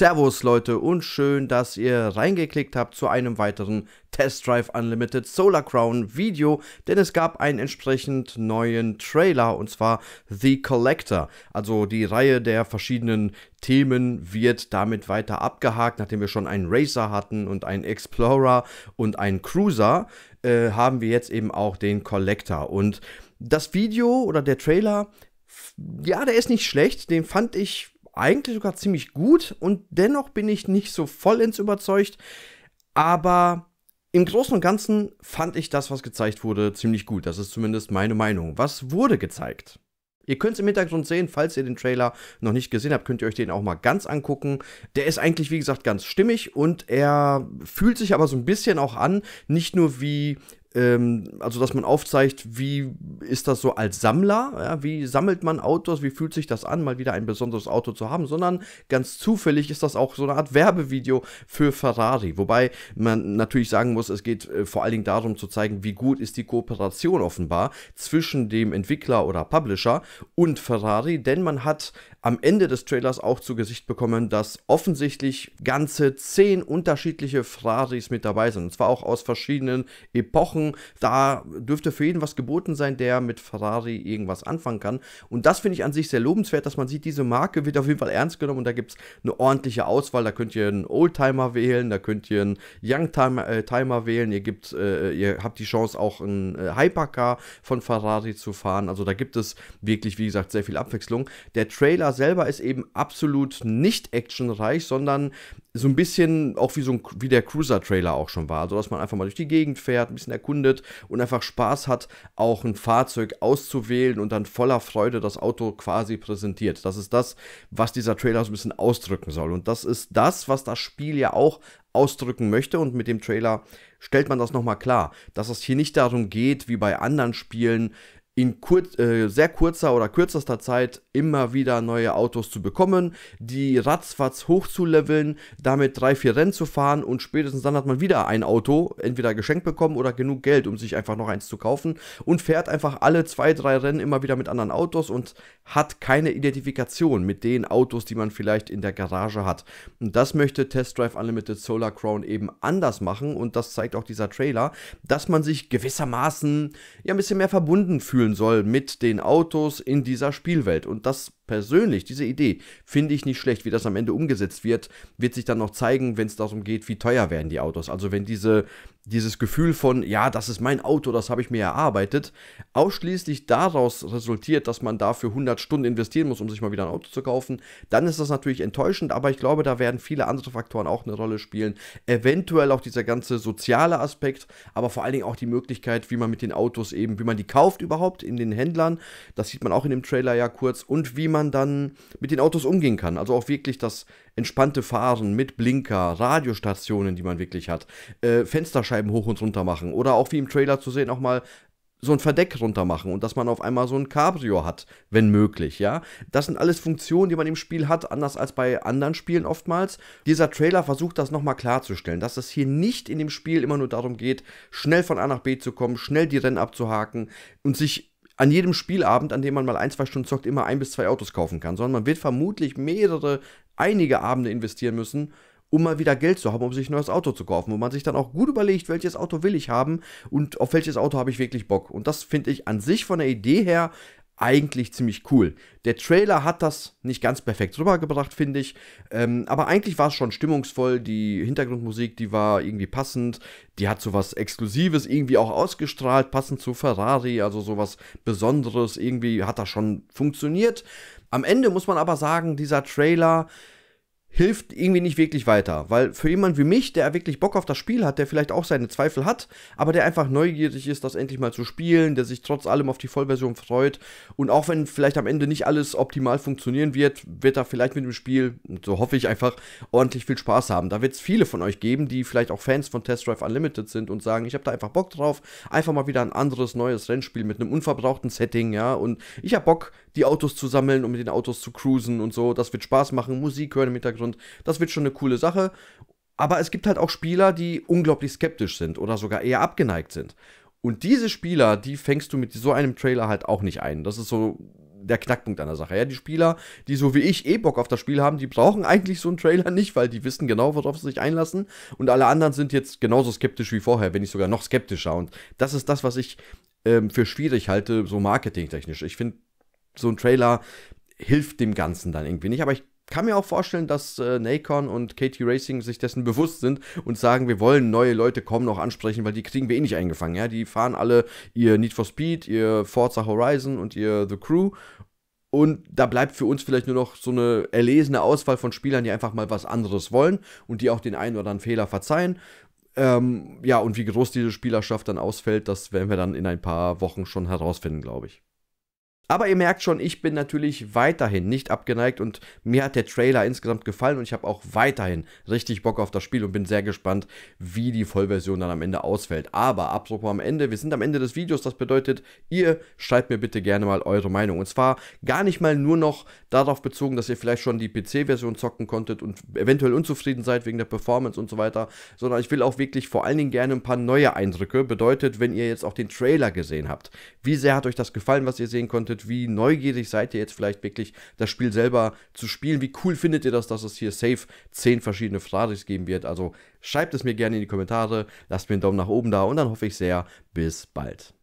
Servus Leute und schön, dass ihr reingeklickt habt zu einem weiteren Test Drive Unlimited Solar Crown Video, denn es gab einen entsprechend neuen Trailer und zwar The Collector. Also die Reihe der verschiedenen Themen wird damit weiter abgehakt, nachdem wir schon einen Racer hatten und einen Explorer und einen Cruiser, äh, haben wir jetzt eben auch den Collector und das Video oder der Trailer ja, der ist nicht schlecht, den fand ich eigentlich sogar ziemlich gut und dennoch bin ich nicht so vollends überzeugt. Aber im Großen und Ganzen fand ich das, was gezeigt wurde, ziemlich gut. Das ist zumindest meine Meinung. Was wurde gezeigt? Ihr könnt es im Hintergrund sehen, falls ihr den Trailer noch nicht gesehen habt, könnt ihr euch den auch mal ganz angucken. Der ist eigentlich, wie gesagt, ganz stimmig und er fühlt sich aber so ein bisschen auch an, nicht nur wie ähm, also dass man aufzeigt, wie ist das so als Sammler, ja, wie sammelt man Autos, wie fühlt sich das an, mal wieder ein besonderes Auto zu haben, sondern ganz zufällig ist das auch so eine Art Werbevideo für Ferrari, wobei man natürlich sagen muss, es geht äh, vor allen Dingen darum zu zeigen, wie gut ist die Kooperation offenbar zwischen dem Entwickler oder Publisher und Ferrari, denn man hat am Ende des Trailers auch zu Gesicht bekommen, dass offensichtlich ganze zehn unterschiedliche Ferraris mit dabei sind. Und zwar auch aus verschiedenen Epochen. Da dürfte für jeden was geboten sein, der mit Ferrari irgendwas anfangen kann. Und das finde ich an sich sehr lobenswert, dass man sieht, diese Marke wird auf jeden Fall ernst genommen und da gibt es eine ordentliche Auswahl. Da könnt ihr einen Oldtimer wählen, da könnt ihr einen Youngtimer äh, wählen, ihr, gibt, äh, ihr habt die Chance auch einen äh, Hypercar von Ferrari zu fahren. Also da gibt es wirklich, wie gesagt, sehr viel Abwechslung. Der Trailer selber ist eben absolut nicht actionreich, sondern so ein bisschen auch wie, so ein, wie der Cruiser-Trailer auch schon war. Also, dass man einfach mal durch die Gegend fährt, ein bisschen erkundet und einfach Spaß hat, auch ein Fahrzeug auszuwählen und dann voller Freude das Auto quasi präsentiert. Das ist das, was dieser Trailer so ein bisschen ausdrücken soll. Und das ist das, was das Spiel ja auch ausdrücken möchte. Und mit dem Trailer stellt man das nochmal klar, dass es hier nicht darum geht, wie bei anderen Spielen, in kur äh, sehr kurzer oder kürzester Zeit immer wieder neue Autos zu bekommen, die ratzfatz hochzuleveln, damit drei, vier Rennen zu fahren und spätestens dann hat man wieder ein Auto, entweder geschenkt bekommen oder genug Geld, um sich einfach noch eins zu kaufen und fährt einfach alle zwei, drei Rennen immer wieder mit anderen Autos und hat keine Identifikation mit den Autos, die man vielleicht in der Garage hat. Und das möchte Test Drive Unlimited Solar Crown eben anders machen und das zeigt auch dieser Trailer, dass man sich gewissermaßen ja ein bisschen mehr verbunden fühlen soll mit den Autos in dieser Spielwelt und und das persönlich, diese Idee, finde ich nicht schlecht. Wie das am Ende umgesetzt wird, wird sich dann noch zeigen, wenn es darum geht, wie teuer werden die Autos. Also wenn diese, dieses Gefühl von, ja, das ist mein Auto, das habe ich mir erarbeitet, ausschließlich daraus resultiert, dass man dafür 100 Stunden investieren muss, um sich mal wieder ein Auto zu kaufen, dann ist das natürlich enttäuschend, aber ich glaube, da werden viele andere Faktoren auch eine Rolle spielen. Eventuell auch dieser ganze soziale Aspekt, aber vor allen Dingen auch die Möglichkeit, wie man mit den Autos eben, wie man die kauft überhaupt in den Händlern, das sieht man auch in dem Trailer ja kurz, und wie man man dann mit den Autos umgehen kann. Also auch wirklich das entspannte Fahren mit Blinker, Radiostationen, die man wirklich hat, äh, Fensterscheiben hoch und runter machen oder auch wie im Trailer zu sehen auch mal so ein Verdeck runter machen und dass man auf einmal so ein Cabrio hat, wenn möglich, ja. Das sind alles Funktionen, die man im Spiel hat, anders als bei anderen Spielen oftmals. Dieser Trailer versucht das nochmal klarzustellen, dass es hier nicht in dem Spiel immer nur darum geht, schnell von A nach B zu kommen, schnell die Rennen abzuhaken und sich an jedem Spielabend, an dem man mal ein, zwei Stunden zockt, immer ein bis zwei Autos kaufen kann, sondern man wird vermutlich mehrere, einige Abende investieren müssen, um mal wieder Geld zu haben, um sich ein neues Auto zu kaufen, wo man sich dann auch gut überlegt, welches Auto will ich haben und auf welches Auto habe ich wirklich Bock. Und das finde ich an sich von der Idee her eigentlich ziemlich cool. Der Trailer hat das nicht ganz perfekt rübergebracht, finde ich. Ähm, aber eigentlich war es schon stimmungsvoll. Die Hintergrundmusik, die war irgendwie passend. Die hat so was Exklusives irgendwie auch ausgestrahlt, passend zu Ferrari. Also so was Besonderes. Irgendwie hat das schon funktioniert. Am Ende muss man aber sagen, dieser Trailer hilft irgendwie nicht wirklich weiter. Weil für jemanden wie mich, der wirklich Bock auf das Spiel hat, der vielleicht auch seine Zweifel hat, aber der einfach neugierig ist, das endlich mal zu spielen, der sich trotz allem auf die Vollversion freut und auch wenn vielleicht am Ende nicht alles optimal funktionieren wird, wird er vielleicht mit dem Spiel, und so hoffe ich einfach, ordentlich viel Spaß haben. Da wird es viele von euch geben, die vielleicht auch Fans von Test Drive Unlimited sind und sagen, ich habe da einfach Bock drauf, einfach mal wieder ein anderes, neues Rennspiel mit einem unverbrauchten Setting, ja, und ich habe Bock, die Autos zu sammeln, und mit den Autos zu cruisen und so, das wird Spaß machen, Musik hören im Hintergrund, Games. Und das wird schon eine coole Sache. Aber es gibt halt auch Spieler, die unglaublich skeptisch sind oder sogar eher abgeneigt sind. Und diese Spieler, die fängst du mit so einem Trailer halt auch nicht ein. Das ist so der Knackpunkt einer Sache. Ja, die Spieler, die so wie ich eh Bock auf das Spiel haben, die brauchen eigentlich so einen Trailer nicht, weil die wissen genau, worauf sie sich einlassen. Und alle anderen sind jetzt genauso skeptisch wie vorher, wenn nicht sogar noch skeptischer. Und das ist das, was ich ähm, für schwierig halte, so marketingtechnisch. Ich finde, so ein Trailer hilft dem Ganzen dann irgendwie nicht. Aber ich kann mir auch vorstellen, dass äh, Nacon und KT Racing sich dessen bewusst sind und sagen, wir wollen neue Leute kommen noch ansprechen, weil die kriegen wir eh nicht eingefangen. Ja? Die fahren alle ihr Need for Speed, ihr Forza Horizon und ihr The Crew. Und da bleibt für uns vielleicht nur noch so eine erlesene Auswahl von Spielern, die einfach mal was anderes wollen und die auch den einen oder anderen Fehler verzeihen. Ähm, ja, und wie groß diese Spielerschaft dann ausfällt, das werden wir dann in ein paar Wochen schon herausfinden, glaube ich. Aber ihr merkt schon, ich bin natürlich weiterhin nicht abgeneigt und mir hat der Trailer insgesamt gefallen und ich habe auch weiterhin richtig Bock auf das Spiel und bin sehr gespannt, wie die Vollversion dann am Ende ausfällt. Aber apropos am Ende, wir sind am Ende des Videos, das bedeutet, ihr schreibt mir bitte gerne mal eure Meinung. Und zwar gar nicht mal nur noch darauf bezogen, dass ihr vielleicht schon die PC-Version zocken konntet und eventuell unzufrieden seid wegen der Performance und so weiter, sondern ich will auch wirklich vor allen Dingen gerne ein paar neue Eindrücke. Bedeutet, wenn ihr jetzt auch den Trailer gesehen habt, wie sehr hat euch das gefallen, was ihr sehen konntet? findet, wie neugierig seid ihr jetzt vielleicht wirklich, das Spiel selber zu spielen, wie cool findet ihr das, dass es hier safe 10 verschiedene Ferraris geben wird. Also schreibt es mir gerne in die Kommentare, lasst mir einen Daumen nach oben da und dann hoffe ich sehr, bis bald.